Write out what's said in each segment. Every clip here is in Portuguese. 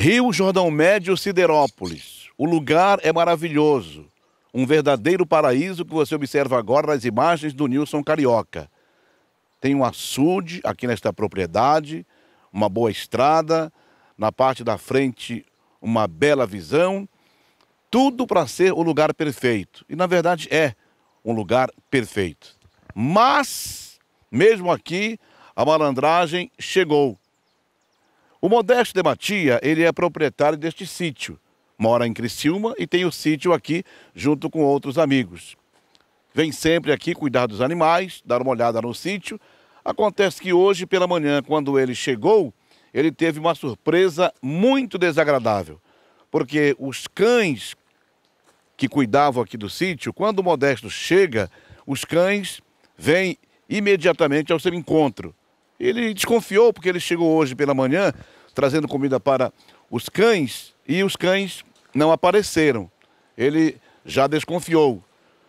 Rio Jordão Médio, Siderópolis. O lugar é maravilhoso. Um verdadeiro paraíso que você observa agora nas imagens do Nilson Carioca. Tem um açude aqui nesta propriedade, uma boa estrada, na parte da frente uma bela visão. Tudo para ser o lugar perfeito. E na verdade é um lugar perfeito. Mas, mesmo aqui, a malandragem chegou. O Modesto de Matia, ele é proprietário deste sítio. Mora em Criciúma e tem o sítio aqui junto com outros amigos. Vem sempre aqui cuidar dos animais, dar uma olhada no sítio. Acontece que hoje pela manhã, quando ele chegou, ele teve uma surpresa muito desagradável. Porque os cães que cuidavam aqui do sítio, quando o Modesto chega, os cães vêm imediatamente ao seu encontro. Ele desconfiou porque ele chegou hoje pela manhã trazendo comida para os cães e os cães não apareceram. Ele já desconfiou.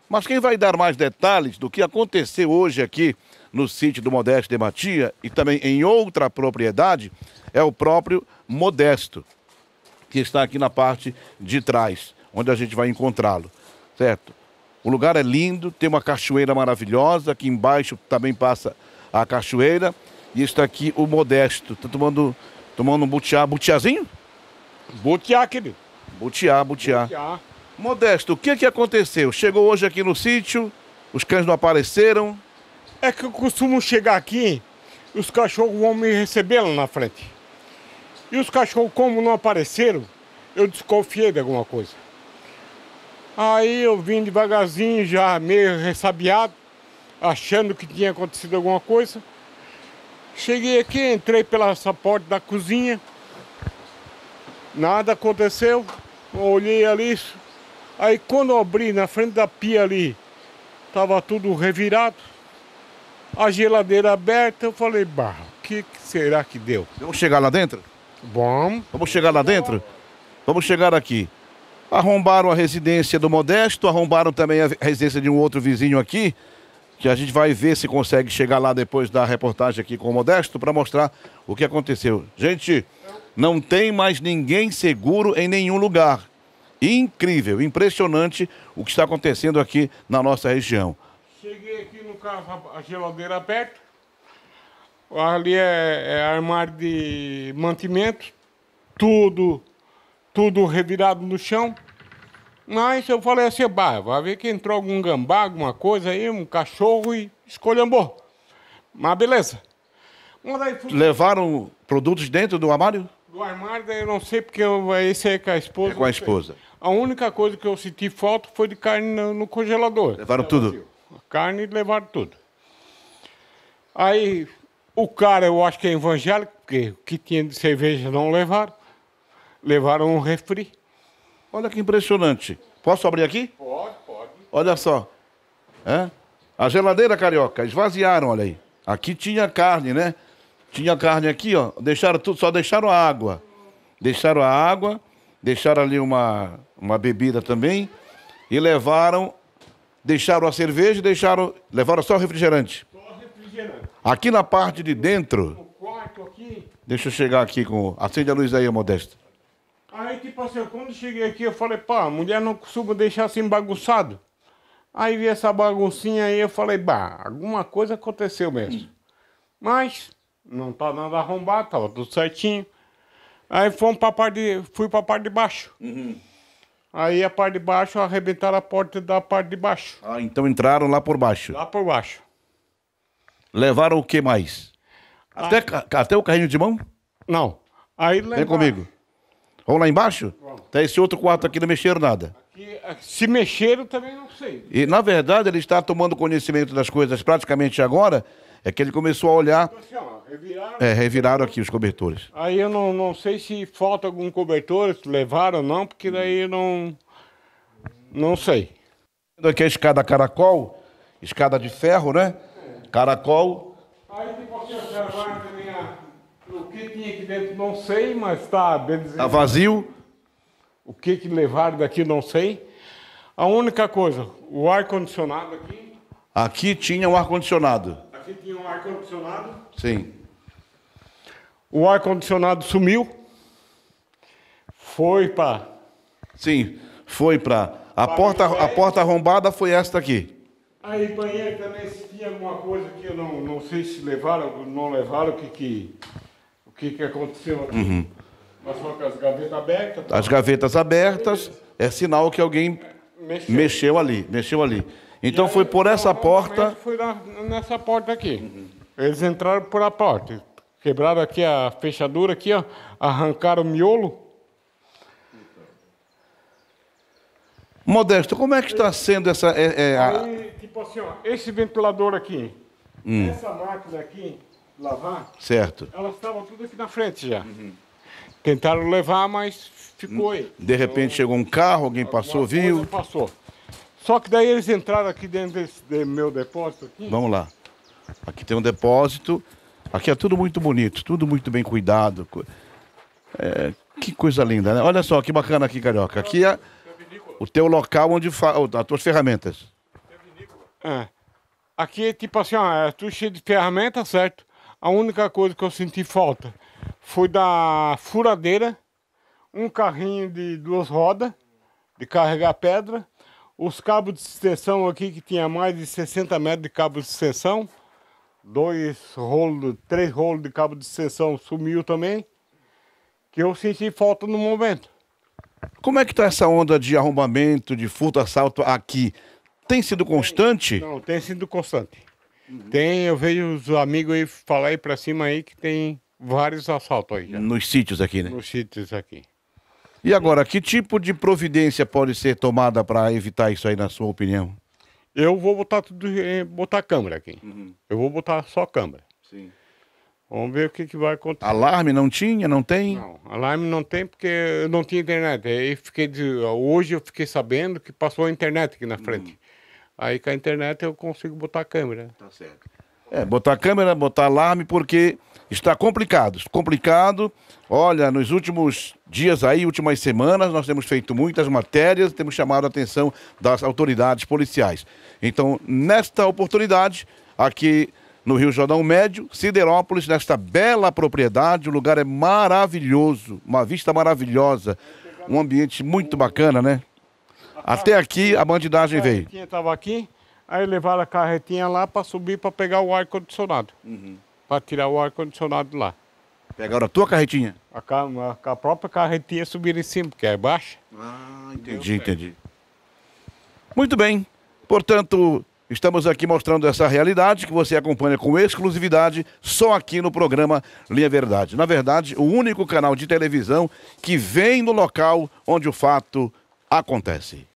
Mas quem vai dar mais detalhes do que aconteceu hoje aqui no sítio do Modesto de Matia e também em outra propriedade é o próprio Modesto, que está aqui na parte de trás, onde a gente vai encontrá-lo, certo? O lugar é lindo, tem uma cachoeira maravilhosa, aqui embaixo também passa a cachoeira e está aqui o Modesto. Tá tomando, tomando um butiá. Butiazinho? Butiá, querido. Butiá, butiá. butiá. Modesto, o que que aconteceu? Chegou hoje aqui no sítio, os cães não apareceram. É que eu costumo chegar aqui, os cachorros vão me receber lá na frente. E os cachorros, como não apareceram, eu desconfiei de alguma coisa. Aí eu vim devagarzinho, já meio ressabiado, achando que tinha acontecido alguma coisa. Cheguei aqui, entrei pela essa porta da cozinha, nada aconteceu, olhei ali, aí quando abri na frente da pia ali, tava tudo revirado, a geladeira aberta, eu falei, bah, o que será que deu? Vamos chegar lá dentro? Bom. Vamos chegar lá dentro? Vamos chegar aqui. Arrombaram a residência do Modesto, arrombaram também a residência de um outro vizinho aqui que a gente vai ver se consegue chegar lá depois da reportagem aqui com o Modesto para mostrar o que aconteceu. Gente, não tem mais ninguém seguro em nenhum lugar. Incrível, impressionante o que está acontecendo aqui na nossa região. Cheguei aqui no carro, a geladeira aberta. Ali é, é armário de mantimentos, tudo, tudo revirado no chão. Mas eu falei assim, bah, vai ver que entrou algum gambá, alguma coisa aí, um cachorro e escolhambou. Mas beleza. Fui... Levaram produtos dentro do armário? Do armário, daí eu não sei, porque eu, é esse é com a esposa. É com a esposa. A única coisa que eu senti falta foi de carne no, no congelador. Levaram tudo? A carne levaram tudo. Aí o cara, eu acho que é evangélico, porque o que tinha de cerveja não levaram. Levaram um refri. Olha que impressionante. Posso abrir aqui? Pode, pode. Olha só. É? A geladeira carioca, esvaziaram, olha aí. Aqui tinha carne, né? Tinha carne aqui, ó. Deixaram tudo, só deixaram a água. Deixaram a água, deixaram ali uma, uma bebida também. E levaram, deixaram a cerveja e deixaram. Levaram só o refrigerante. Só refrigerante. Aqui na parte de dentro. O quarto aqui. Deixa eu chegar aqui com. Acende a luz aí, Modesto. Aí, tipo assim, quando cheguei aqui, eu falei, pá, mulher não costuma deixar assim bagunçado. Aí vi essa baguncinha aí, eu falei, bah, alguma coisa aconteceu mesmo. Mas não tá nada arrombado, tava tudo certinho. Aí fomos pra parte de, fui pra parte de baixo. Uhum. Aí a parte de baixo arrebentaram a porta da parte de baixo. Ah, então entraram lá por baixo. Lá por baixo. Levaram o que mais? Até, ah. até o carrinho de mão? Não. Aí levaram, Vem comigo. Vamos lá embaixo? Vamos. Tá esse outro quarto aqui não mexeram nada. Aqui, se mexeram também não sei. E na verdade ele está tomando conhecimento das coisas praticamente agora, é que ele começou a olhar. Assim, ó, reviraram... É, reviraram aqui os cobertores. Aí eu não, não sei se falta algum cobertor, se levaram ou não, porque daí eu não. Não sei. Aqui a escada caracol, escada de ferro, né? É. Caracol. Aí tem que observar que tinha aqui dentro não sei, mas está bem Está vazio? O que, que levaram daqui não sei. A única coisa, o ar-condicionado aqui. Aqui tinha um ar-condicionado. Aqui tinha um ar-condicionado. Sim. O ar-condicionado sumiu. Foi para. Sim, foi para. A porta, a porta arrombada foi esta aqui. Aí banheiro também se tinha alguma coisa que eu não, não sei se levaram ou não levaram, que, que que, que aconteceu aqui. Uhum. Mas foi as gavetas abertas. Tá? As gavetas abertas é sinal que alguém mexeu, mexeu ali, mexeu ali. Então aí, foi por essa porta. Foi na, nessa porta aqui. Uhum. Eles entraram por a porta, quebraram aqui a fechadura aqui, ó, arrancaram o miolo. Modesto, como é que está sendo essa? É, é, a... aí, tipo assim, ó, esse ventilador aqui, hum. essa máquina aqui, lavar, certo. elas estavam tudo aqui na frente já. Uhum. Tentaram levar, mas ficou aí. De repente então, chegou um carro, alguém passou, viu? Passou. Só que daí eles entraram aqui dentro desse, meu depósito. Aqui. Vamos lá. Aqui tem um depósito. Aqui é tudo muito bonito, tudo muito bem cuidado. É, que coisa linda, né? Olha só que bacana aqui, Carioca. Aqui é o teu local onde faz as tuas ferramentas. É. Aqui, é tipo assim, ó, é tudo cheio de ferramentas, certo? A única coisa que eu senti falta foi da furadeira, um carrinho de duas rodas, de carregar pedra, os cabos de extensão aqui, que tinha mais de 60 metros de cabo de extensão, dois rolos, três rolos de cabo de extensão sumiu também, que eu senti falta no momento. Como é que está essa onda de arrombamento, de furto, assalto aqui? Tem sido constante? Não, tem sido constante. Uhum. Tem, eu vejo os amigos aí falar aí pra cima aí que tem vários assaltos aí. Já. Nos sítios aqui, né? Nos sítios aqui. E agora, que tipo de providência pode ser tomada para evitar isso aí, na sua opinião? Eu vou botar tudo, eh, botar câmera aqui. Uhum. Eu vou botar só câmera. Sim. Vamos ver o que, que vai acontecer. Alarme não tinha, não tem? Não, alarme não tem porque eu não tinha internet. Aí fiquei de, hoje eu fiquei sabendo que passou a internet aqui na uhum. frente. Uhum. Aí com a internet eu consigo botar a câmera. Tá certo. É, botar a câmera, botar alarme, porque está complicado. Complicado. Olha, nos últimos dias aí, últimas semanas, nós temos feito muitas matérias, temos chamado a atenção das autoridades policiais. Então, nesta oportunidade, aqui no Rio Jordão Médio, Siderópolis, nesta bela propriedade, o lugar é maravilhoso, uma vista maravilhosa, um ambiente muito bacana, né? Até aqui a bandidagem veio. A estava aqui, aí levaram a carretinha lá para subir para pegar o ar-condicionado. Uhum. Para tirar o ar-condicionado lá. Pegaram a tua carretinha? A, a, a própria carretinha subiram em cima, porque é baixa. Ah, entendi, entendi. Muito bem. Portanto, Estamos aqui mostrando essa realidade que você acompanha com exclusividade só aqui no programa Linha Verdade. Na verdade, o único canal de televisão que vem no local onde o fato acontece.